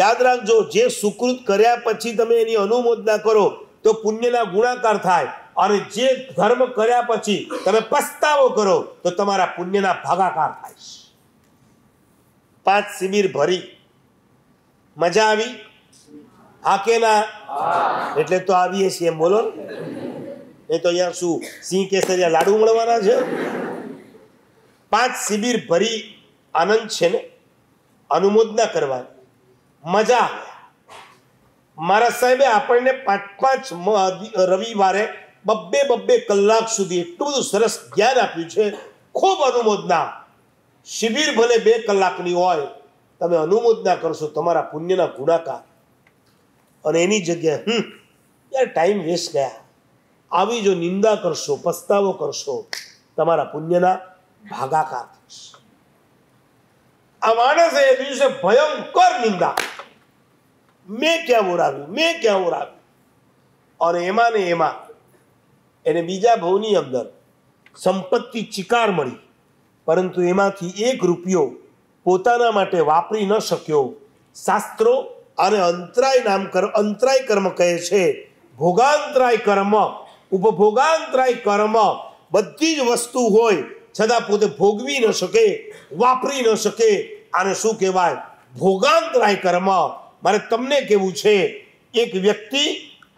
યાદ રાખજો જે સુકૃત કર્યા પછી તમે એની અનુમોદના કરો તો પુણ્યના ગુણાકાર થાય અને જે ધર્મ કર્યા પછી તમે પસ્તાવો કરો તો તમારા પુણ્યના ભાગાકાર થાય પાંચ શિબિર ભરી મજા આવી હા ના એટલે તો આવીએ છીએ બોલો એ તો અહીંયા શું સિંહ કેસરિયા લાડુ મળવાના છે પાંચ શિબિર ભરી આનંદ છે ને અનુમોદના કરવાની મજા આવે મારા સાહેબે આપણને પાંચ પાંચ રવિવારે બબ્બે બબ્બે કલાક સુધી એટલું બધું સરસ જ્ઞાન આપ્યું છે ખૂબ અનુમોદના શિબિર ભલે બે કલાકની હોય તમે અનુમોદના કરશો તમારા પુણ્યના ગુણાકાર અને એની જગ્યાએ હમ યાર ટાઈમ વેસ્ટ ગયા આવી જો નિંદા કરશો પસ્તાવો કરશો તમારા પુણ્યના ભાગાકાર થશે આ માણસે એ દિવસે ભયંકર નિંદા મેં ક્યાં ઓરાવ્યું મેં ક્યાં ઓરાવ્યું અને એમાં ને એમાં એને બીજા ભાવની અંદર સંપત્તિ ચિકાર મળી પરંતુ એમાંથી એક રૂપિયો પોતાના માટે વાપરી ન શક્યો શાસ્ત્રો અને અંતરાય નામ કર અંતરાય કર્મ કહે છે ભોગાંતરાય કર્મ ઉપભોગાંતરાય કર્મ બધી જ વસ્તુ હોય છતાં પોતે ભોગવી ન શકે વાપરી ન શકે આને શું કહેવાય ભોગાંતરાય કર્મ મારે તમને કેવું છે એક વ્યક્તિ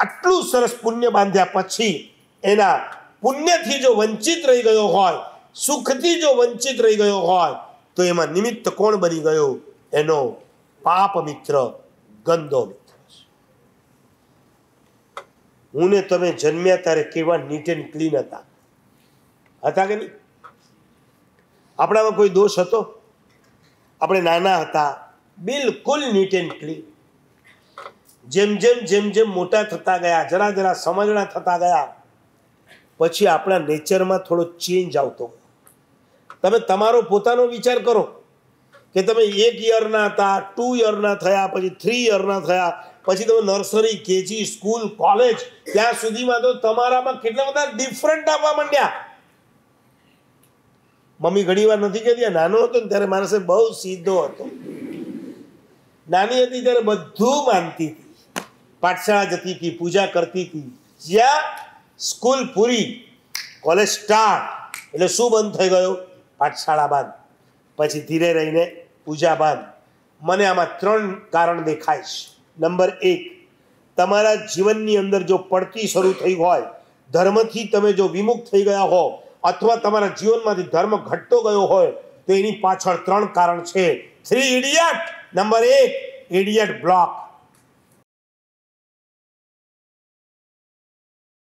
આટલું સરસ પુણ્ય બાંધ્યા પછી એના પુણ્યથી જો વંચિત રહી ગયો હોય સુખથી જો વંચિત રહી ગયો હોય તો એમાં નિમિત્ત કોણ બની ગયો એનો પાપ મિત્ર ગંદો મિત્ર હું ને તમે જન્મ્યા ત્યારે કેવા નીટ એન્ડ ક્લીન હતા હતા કે નહીં આપણામાં કોઈ દોષ હતો આપણે નાના હતા બિલકુલ નીટ એન્ડ ક્લીન જેમ જેમ જેમ જેમ મોટા થતા ગયા જરા જરા સમજણા થતા ગયા પછી આપણા નેચરમાં થોડો ચેન્જ આવતો તમે તમારો પોતાનો વિચાર કરો કે તમે એક યરના હતા ટુ યરના થયા પછી થ્રી યરના થયા પછી તમે નર્સરી કેજી સ્કૂલ કોલેજ ત્યાં સુધીમાં તો તમારામાં કેટલા બધા ડિફરન્ટ આવવા માંડ્યા મમ્મી ઘણી વાર નથી કહેતી નાનો હતો ને ત્યારે માણસે બહુ સીધો હતો નાની હતી ત્યારે બધું માનતી હતી પાઠશાળા જતી હતી પૂજા કરતી હતી જ્યાં સ્કૂલ પૂરી કોલેજ સ્ટાર્ટ એટલે શું બંધ થઈ ગયું પાઠશાળા બાદ પછી ધીરે રહીને પૂજા બાદ મને આમાં ત્રણ કારણ દેખાય છે નંબર એક તમારા જીવનની અંદર જો પડતી શરૂ થઈ હોય ધર્મથી તમે જો વિમુખ થઈ ગયા હો અથવા તમારા જીવનમાંથી ધર્મ ઘટતો ગયો હોય તો એની પાછળ ત્રણ કારણ છે થ્રી ઇડિયટ નંબર એક ઇડિયટ બ્લોક